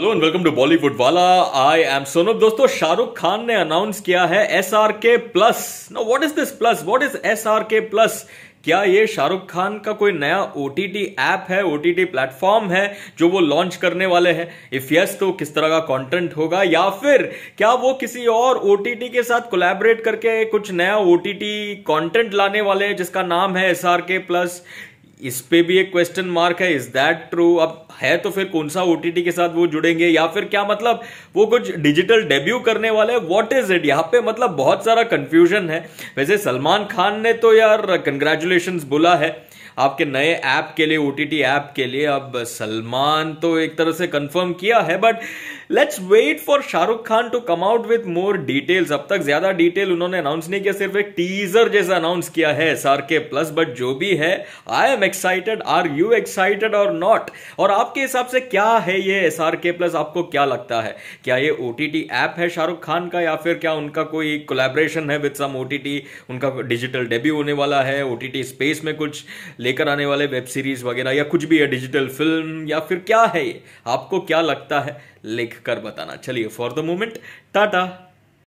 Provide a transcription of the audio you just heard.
hello and welcome to Bollywood वाला I M Sonam दोस्तों शाहरुख खान ने अनाउंस किया है S R K plus no what is this plus what is S R K plus क्या ये शाहरुख खान का कोई नया ओ टी टी ऐप है ओ टी टी प्लेटफॉर्म है जो वो लॉन्च करने वाले हैं इफ यस तो किस तरह का कंटेंट होगा या फिर क्या वो किसी और ओ टी टी के साथ कोलैबोरेट करके कुछ नया ओ टी टी कॉन्टेंट लाने वाले हैं जिसका नाम है एस आर के प्लस इस पे भी एक क्वेश्चन मार्क है इज दैट ट्रू अब है तो फिर कौन सा ओटीटी के साथ वो जुड़ेंगे या फिर क्या मतलब वो कुछ डिजिटल डेब्यू करने वाले व्हाट इज इट यहाँ पे मतलब बहुत सारा कंफ्यूजन है वैसे सलमान खान ने तो यार कंग्रेचुलेशन बोला है आपके नए ऐप के लिए ओ ऐप के लिए अब सलमान तो एक तरह से कंफर्म किया है but let's wait for Shahrukh Khan to come out with more details अब तक ज्यादा डिटेल उन्होंने अनाउंस नहीं किया सिर्फ एक टीजर जैसा अनाउंस किया है S R K plus but जो भी है I am excited are you excited और नॉट और आपके हिसाब से क्या है ये एस आर के प्लस आपको क्या लगता है क्या ये ओ ऐप है शाहरुख खान का या फिर क्या उनका कोई कोलेब्रेशन है विथ सम ओ उनका डिजिटल डेब्यू होने वाला है ओ टी टी स्पेस में कुछ लेकर आने वाले वेब सीरीज वगैरह या कुछ भी है डिजिटल फिल्म या फिर क्या है ये आपको क्या लगता है लिख कर बताना चलिए फॉर द मोमेंट टाटा